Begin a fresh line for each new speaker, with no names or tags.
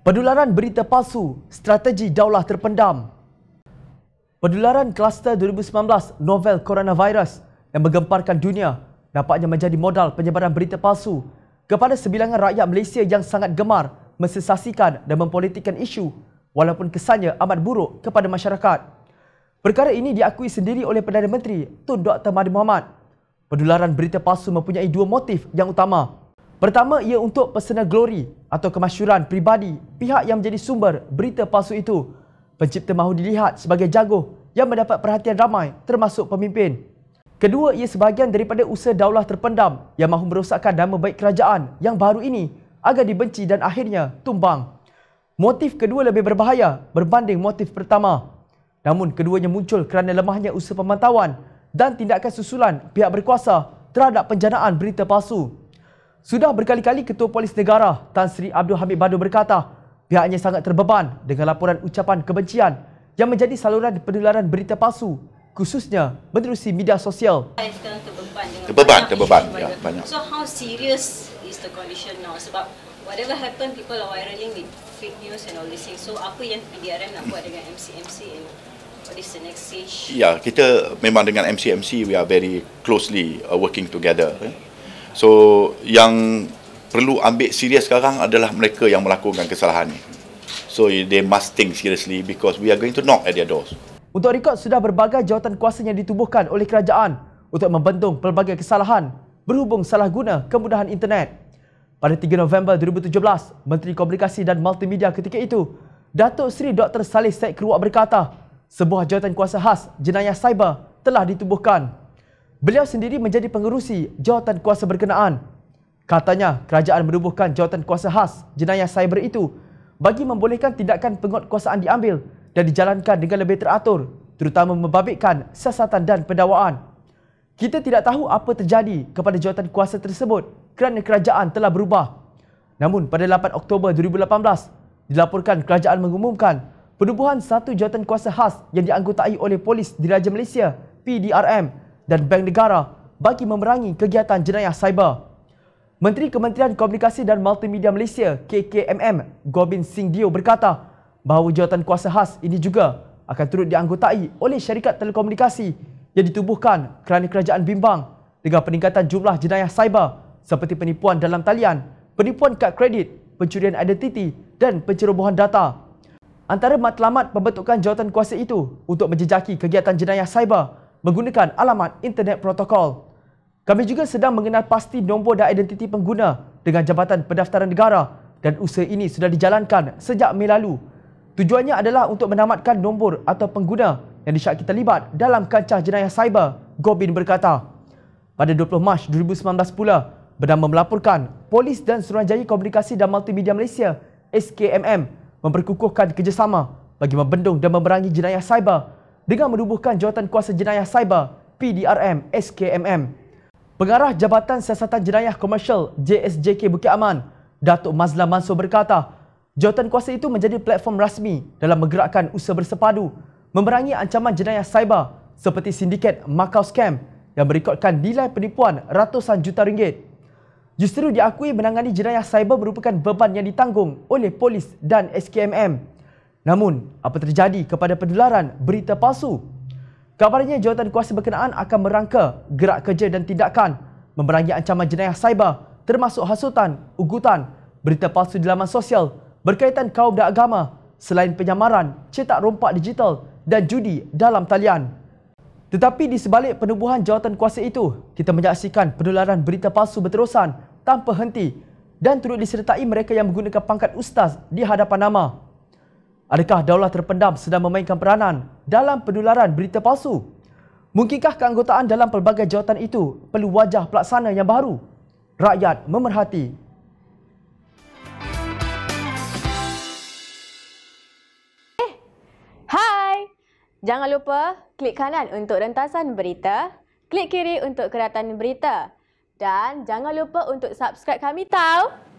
Pedularan berita palsu, strategi daulah terpendam. Pedularan kluster 2019 novel coronavirus yang menggemparkan dunia dapatnya menjadi modal penyebaran berita palsu kepada sebilangan rakyat Malaysia yang sangat gemar mensesasikan dan mempolitikkan isu walaupun kesannya amat buruk kepada masyarakat. Perkara ini diakui sendiri oleh Perdana Menteri Tun Dr. Mahathir Mohamad. Pedularan berita palsu mempunyai dua motif yang utama. Pertama, ia untuk personal glory atau kemasyuran pribadi pihak yang menjadi sumber berita palsu itu. Pencipta mahu dilihat sebagai jago yang mendapat perhatian ramai termasuk pemimpin. Kedua, ia sebahagian daripada usaha daulah terpendam yang mahu merosakkan nama baik kerajaan yang baru ini agar dibenci dan akhirnya tumbang. Motif kedua lebih berbahaya berbanding motif pertama. Namun, keduanya muncul kerana lemahnya usaha pemantauan dan tindakan susulan pihak berkuasa terhadap penjanaan berita palsu. Sudah berkali-kali Ketua Polis Negara Tan Sri Abdul Hamid Badu berkata pihaknya sangat terbeban dengan laporan ucapan kebencian yang menjadi saluran penularan berita palsu khususnya menerusi media sosial. Terbeban, terbeban. Ya, banyak. So how serious is the condition now? Sebab whatever happen, people are viraling with fake news and all this thing. So apa yang PDRM nak buat dengan MCMC and What next stage? Ya, kita memang dengan MCMC we are very closely uh, working together. Eh. So yang perlu ambil serius sekarang adalah mereka yang melakukan kesalahan ini. So they must think seriously because we are going to knock at their doors. Untuk rekod sudah berbagai jawatan kuasa yang ditubuhkan oleh kerajaan untuk membendung pelbagai kesalahan berhubung salah guna kemudahan internet. Pada 3 November 2017, Menteri Komunikasi dan Multimedia ketika itu, Datuk Seri Dr. Salih Syed Keruak berkata, sebuah jawatan kuasa khas jenayah cyber telah ditubuhkan. Beliau sendiri menjadi pengerusi jawatan kuasa berkenaan. Katanya, kerajaan menubuhkan jawatan kuasa khas jenayah cyber itu bagi membolehkan tindakan penguatkuasaan diambil dan dijalankan dengan lebih teratur terutama membabitkan siasatan dan pendawaan. Kita tidak tahu apa terjadi kepada jawatan kuasa tersebut kerana kerajaan telah berubah. Namun pada 8 Oktober 2018, dilaporkan kerajaan mengumumkan penubuhan satu jawatan kuasa khas yang dianggotai oleh polis diraja Malaysia, PDRM, dan Bank Negara bagi memerangi kegiatan jenayah cyber. Menteri Kementerian Komunikasi dan Multimedia Malaysia KKMM Gobin Singh Dio berkata bahawa jawatan kuasa khas ini juga akan turut dianggotai oleh syarikat telekomunikasi yang ditubuhkan kerana kerajaan bimbang dengan peningkatan jumlah jenayah cyber seperti penipuan dalam talian, penipuan kad kredit, pencurian identiti dan pencerobohan data. Antara matlamat pembentukan jawatan kuasa itu untuk menjejaki kegiatan jenayah cyber menggunakan alamat internet protokol. Kami juga sedang mengenal pasti nombor dan identiti pengguna dengan Jabatan Pendaftaran Negara dan usaha ini sudah dijalankan sejak Mei lalu. Tujuannya adalah untuk menamatkan nombor atau pengguna yang disyaki terlibat dalam kancah jenayah cyber, Gobin berkata. Pada 20 Mac 2019 pula, Bernama melaporkan Polis dan Suruhanjaya Komunikasi dan Multimedia Malaysia SKMM memperkukuhkan kerjasama bagi membendung dan memerangi jenayah cyber dengan merubuhkan jawatan kuasa jenayah cyber PDRM SKMM. Pengarah Jabatan Siasatan Jenayah Komersial JSJK Bukit Aman, Datuk Mazlan Mansur berkata, jawatan kuasa itu menjadi platform rasmi dalam menggerakkan usaha bersepadu memerangi ancaman jenayah cyber seperti sindiket Macau Scam yang merekodkan nilai penipuan ratusan juta ringgit. Justeru diakui menangani jenayah cyber merupakan beban yang ditanggung oleh polis dan SKMM. Namun, apa terjadi kepada pendularan berita palsu? Kabarnya jawatan kuasa berkenaan akan merangka gerak kerja dan tindakan memerangi ancaman jenayah cyber termasuk hasutan, ugutan, berita palsu di laman sosial berkaitan kaum dan agama selain penyamaran, cetak rompak digital dan judi dalam talian. Tetapi di sebalik penubuhan jawatan kuasa itu, kita menyaksikan penularan berita palsu berterusan tanpa henti dan turut disertai mereka yang menggunakan pangkat ustaz di hadapan nama. Adakah daulah terpendam sedang memainkan peranan dalam penularan berita palsu? Mungkinkah keanggotaan dalam pelbagai jawatan itu perlu wajah pelaksana yang baru? Rakyat memerhati. Eh, hai! Jangan lupa klik kanan untuk rentasan berita, klik kiri untuk keratan berita dan jangan lupa untuk subscribe kami tau.